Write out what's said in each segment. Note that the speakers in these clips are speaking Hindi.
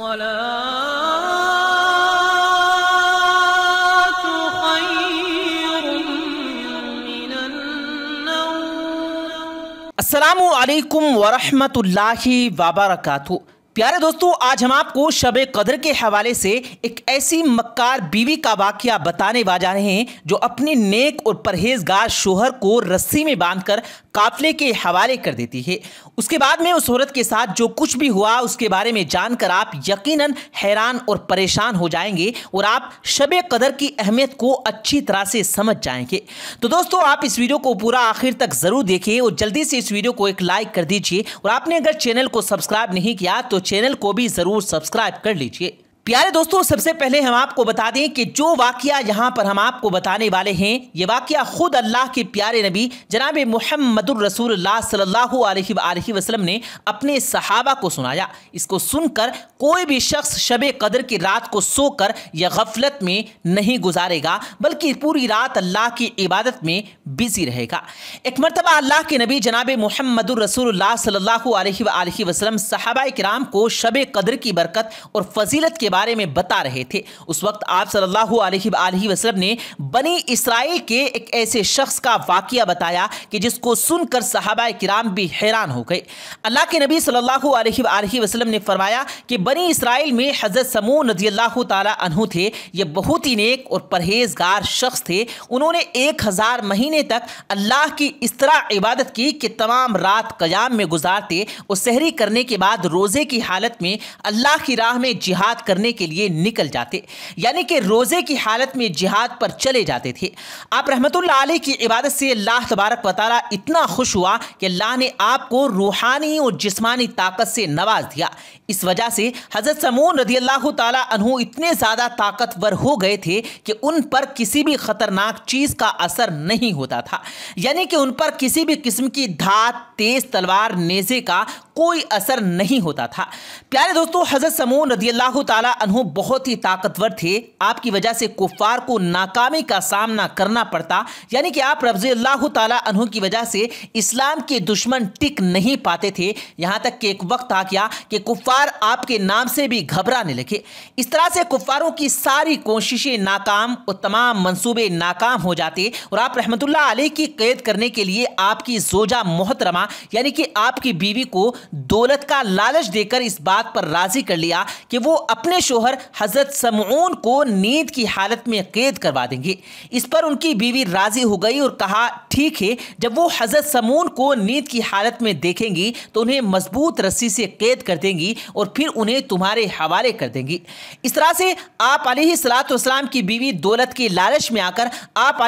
الصلاة خير من النوم प्यारे दोस्तों आज हम आपको शब कदर के हवाले से एक ऐसी मक्कार बीवी का वाक्य बताने वा जा रहे हैं जो अपने नेक और परहेजगार शोहर को रस्सी में बांधकर काफिले के हवाले कर देती है उसके बाद में उस औरत के साथ जो कुछ भी हुआ उसके बारे में जानकर आप यकीनन हैरान और परेशान हो जाएंगे और आप शब कदर की अहमियत को अच्छी तरह से समझ जाएंगे तो दोस्तों आप इस वीडियो को पूरा आखिर तक ज़रूर देखिए और जल्दी से इस वीडियो को एक लाइक कर दीजिए और आपने अगर चैनल को सब्सक्राइब नहीं किया तो चैनल को भी ज़रूर सब्सक्राइब कर लीजिए प्यारे दोस्तों सबसे पहले हम आपको बता दें कि जो वाक्य यहाँ पर हम आपको बताने वाले हैं ये वाक्य खुद अल्लाह के प्यारे नबी जनाब मोहम्मद सल्लल्लाहु अलैहि वसल्लम ने अपने सहाबा को सुनाया इसको सुनकर कोई भी शख्स शब कदर की रात को सोकर या गफलत में नहीं गुजारेगा बल्कि पूरी रात अल्लाह की इबादत में बिजी रहेगा एक मरतबा अल्लाह के नबी जनाब मोहम्मद रसूल सल्लल्लाहु अलैहि सहाबा कराम को शब कदर की बरकत और फजीलत के बाद बारे में बता रहे थे उस वक्त आप सल्लल्लाहु अलैहि वसल्लम ने बनी इसराइल के एक ऐसे शख्स का वाक्य बताया कि जिसको सुनकर सहाबा किराम भी हैरान हो गए अल्लाह के नबी सल्लल्लाहु अलैहि वसल्लम ने फरमाया कि बनी इसराइल में हज़रत समूह रजी अल्लाह तहु थे ये बहुत ही नेक और परहेजगार शख्स थे उन्होंने एक हज़ार महीने तक अल्लाह की इस तरह इबादत की कि तमाम रात कयाम में गुजारते और सहरी करने के बाद रोज़े की हालत में अल्लाह की राह में जिहाद करने करने के लिए निकल जाते यानी कि रोज़े की हालत में जिहाद पर चले जाते थे आप रहमतुल्ला आलह की इबादत से अल्लाह तबारक वाली इतना खुश हुआ कि अल्लाह ने आपको रूहानी और जिस्मानी ताकत से नवाज दिया इस वजह से हज़रत समून रजी अल्लाह तहु इतने ज़्यादा ताकतवर हो गए थे कि उन पर किसी भी ख़तरनाक चीज़ का असर नहीं होता था यानी कि उन पर किसी भी किस्म की धात तेज़ तलवार नेज़े का कोई असर नहीं होता था प्यारे दोस्तों हज़रत समून रजी अल्लाह तहु बहुत ही ताकतवर थे आपकी वजह से कुफार को नाकामी का सामना करना पड़ता यानी कि आप रजी अल्लाह तहु की वजह से इस्लाम के दुश्मन टिक नहीं पाते थे यहाँ तक कि एक वक्त आ गया कि कुफार आपके नाम से भी घबराने लगे इस तरह से कुफारों की सारी कोशिशें नाकाम और तमाम मनसूबे नाकाम हो जाते और आप रहमतुल्ला आलह की कैद करने के लिए आपकी जोजा मोहतरमा यानी कि आपकी बीवी को दौलत का लालच देकर इस बात पर राजी कर लिया कि वो अपने शोहर हज़रत समून को नींद की हालत में कैद करवा देंगे इस पर उनकी बीवी राजी हो गई और कहा ठीक है जब वो हज़रत समून को नींद की हालत में देखेंगी तो उन्हें मजबूत रस्सी से कैद कर देंगी और फिर उन्हें तुम्हारे हवाले कर देंगी इस तरह से आप सलाम की बीवी दौलत के लालच में आकर आप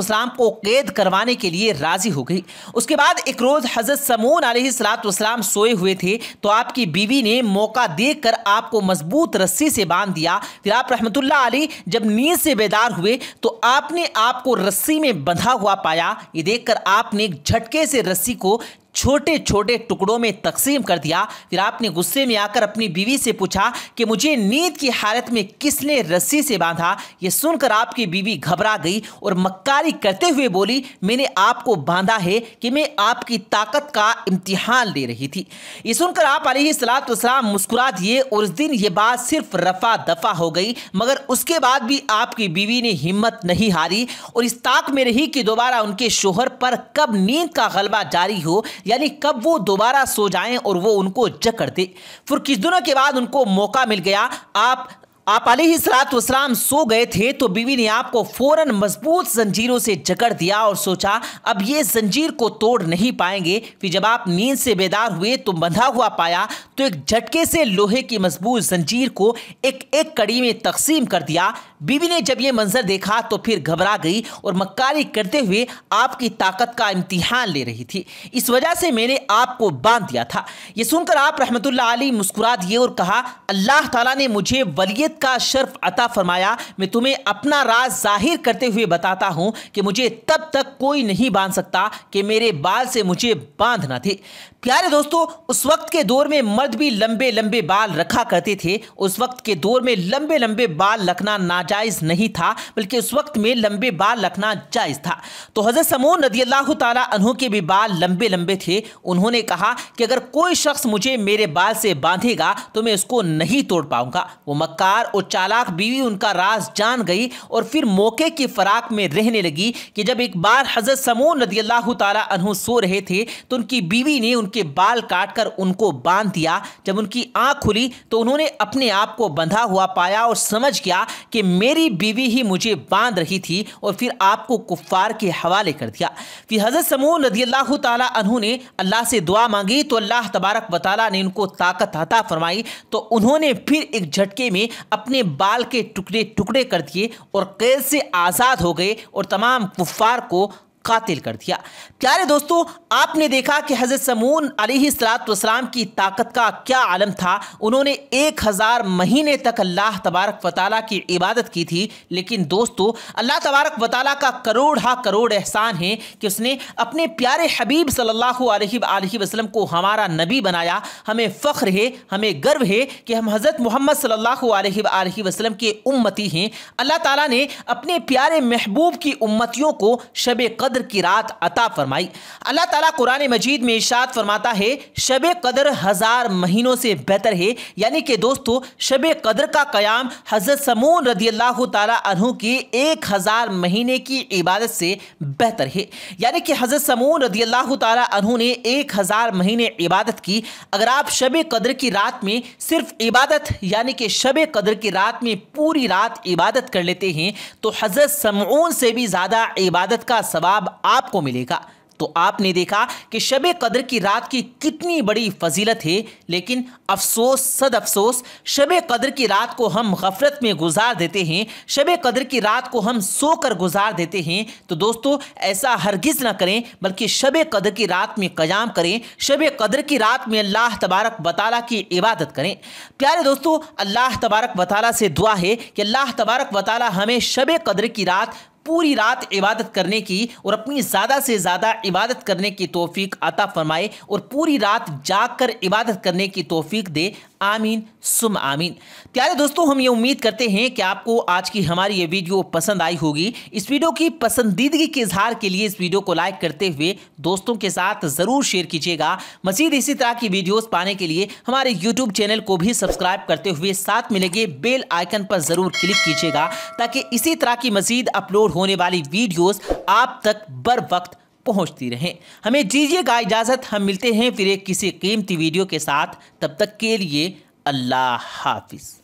सलाम को कैद करवाने के लिए राजी हो गई उसके बाद एक रोज़ हज़रत समून सलाम शाम सोए हुए थे तो आपकी बीवी ने मौका देकर आपको मजबूत रस्सी से बांध दिया फिर आप रहमतुल्ला अली जब नींद से बेदार हुए तो आपने आपको रस्सी में बंधा हुआ पाया ये देखकर आपने झटके से रस्सी को छोटे छोटे टुकड़ों में तकसीम कर दिया फिर आपने गुस्से में आकर अपनी बीवी से पूछा कि मुझे नींद की हालत में किसने रस्सी से बांधा ये सुनकर आपकी बीवी घबरा गई और मक्कारी करते हुए बोली मैंने आपको बांधा है कि मैं आपकी ताकत का इम्तिहान ले रही थी ये सुनकर आप सलाम मुस्कुरा दिए और उस दिन ये बात सिर्फ रफा दफा हो गई मगर उसके बाद भी आपकी बीवी ने हिम्मत नहीं हारी और इस ताक में रही कि दोबारा उनके शोहर पर कब नींद का गलबा जारी हो यानी कब वो दोबारा सो जाएं और वो उनको जकड़ दे फिर किस दिनों के बाद उनको मौका मिल गया आप आप सलाम सो गए थे तो बीवी ने आपको फौरन मजबूत जंजीरों से जकड़ दिया और सोचा अब ये जंजीर को तोड़ नहीं पाएंगे फिर जब आप नींद से बेदार हुए तो बंधा हुआ पाया तो एक झटके से लोहे की मजबूत जंजीर को एक एक कड़ी में तकसीम कर दिया बीवी ने जब ये मंजर देखा तो फिर घबरा गई और मक्कारी करते हुए आपकी ताकत का इम्तिहान ले रही थी इस वजह से मैंने आपको बांध दिया था ये सुनकर आप रहमतुल्ला अली मुस्कुरा दिए और कहा अल्लाह ताला ने मुझे वलियत का शर्फ अता फरमाया मैं तुम्हें अपना राज जाहिर करते हुए बताता हूँ कि मुझे तब तक कोई नहीं बांध सकता कि मेरे बाल से मुझे बांधना थे प्यारे दोस्तों उस वक्त के दौर में मर्द भी लंबे लंबे बाल रखा करते थे उस वक्त के दौर में लंबे लंबे बाल रखना नाजायज़ नहीं था बल्कि उस वक्त में लंबे बाल रखना जायज़ था तो हज़रत समूह नदी अल्लाह तहों के भी बाल लंबे लंबे थे उन्होंने कहा कि अगर कोई शख्स मुझे मेरे बाल से बांधेगा तो मैं उसको नहीं तोड़ पाऊंगा वो मक्कार और चालाक बीवी उनका राज जान गई और फिर मौके की फराक में रहने लगी कि जब एक बार हज़रत समूह नदी अल्लाह तहों सो रहे थे तो उनकी बीवी ने उन उनके बाल काटकर उनको बांध दिया जब उनकी आंख खुली तो उन्होंने अपने आप को बंधा हुआ पाया और समझ गया कि मेरी बीवी ही मुझे बांध रही थी और फिर आपको कुफ्फार के हवाले कर दिया फिर हज़रत समूह नदी अल्लाह तु ने अल्लाह से दुआ मांगी तो अल्लाह तबारक वाली ने उनको ताकत हता फरमाई तो उन्होंने फिर एक झटके में अपने बाल के टुकड़े टुकड़े कर दिए और कैद से आज़ाद हो गए और तमाम कुफ्फार को कातिल कर दिया प्यारे दोस्तों आपने देखा कि हज़रत समून सलाम की ताकत का क्या आलम था उन्होंने एक हज़ार महीने तक अल्लाह तबारक ताल की इबादत की थी लेकिन दोस्तों अल्लाह तबारक वाली का करोड़ हा करोड़ एहसान है कि उसने अपने प्यारे हबीब सल्लल्लाहु अलैहि वसल्लम को हमारा नबी बनाया हमें फ़ख्र है हमें गर्व है कि हम हज़रत मोहम्मद सल्ला वसलम के उम्मती हैं अल्लाह ताली ने अपने प्यारे महबूब की उम्मतियों को शब कदर की रात अता फरमाई अल्लाह ताला कुरान मजीद में इशात फरमाता है शब कदर हज़ार महीनों से बेहतर है यानी कि दोस्तों शब कदर का क्याम हज़रत समून रदी अल्लाह तु की एक हज़ार महीने की इबादत से बेहतर है यानी कि हज़रत समून रदी अल्लाह तु ने एक हज़ार महीने इबादत की अगर आप शब कदर की रात में सिर्फ इबादत यानी कि शब कदर की रात में पूरी रात इबादत कर लेते हैं तो हज़रत समून से भी ज़्यादा इबादत का सवाब सवाब आपको मिलेगा तो आपने देखा कि शब कदर की रात की कितनी बड़ी फजीलत है लेकिन अफसोस सद अफसोस शब कदर की रात को हम गफरत में गुजार देते हैं शब कदर की रात को हम सो कर गुजार देते हैं तो दोस्तों ऐसा हरगिज़ ना करें बल्कि शब कदर की रात में क़याम करें शब कदर की रात में अल्लाह तबारक बताला की इबादत करें प्यारे दोस्तों अल्लाह तबारक बताला से दुआ है कि अल्लाह तबारक बताला हमें शब कदर की रात पूरी रात इबादत करने की और अपनी ज़्यादा से ज़्यादा इबादत करने की तोफ़ी अता फ़रमाए और पूरी रात जाग कर इबादत करने की तोफ़ी दे आमीन सुम आमीन प्यारे दोस्तों हम ये उम्मीद करते हैं कि आपको आज की हमारी ये वीडियो पसंद आई होगी इस वीडियो की पसंदीदगी के इजहार के लिए इस वीडियो को लाइक करते हुए दोस्तों के साथ ज़रूर शेयर कीजिएगा मजीद इसी तरह की वीडियोस पाने के लिए हमारे यूट्यूब चैनल को भी सब्सक्राइब करते हुए साथ में लगे बेल आइकन पर ज़रूर क्लिक कीजिएगा ताकि इसी तरह की मजीद अपलोड होने वाली वीडियोज़ आप तक बर वक्त पहुंचती रहें हमें दीजिएगा इजाज़त हम मिलते हैं फिर एक किसी कीमती वीडियो के साथ तब तक के लिए अल्लाह हाफिज़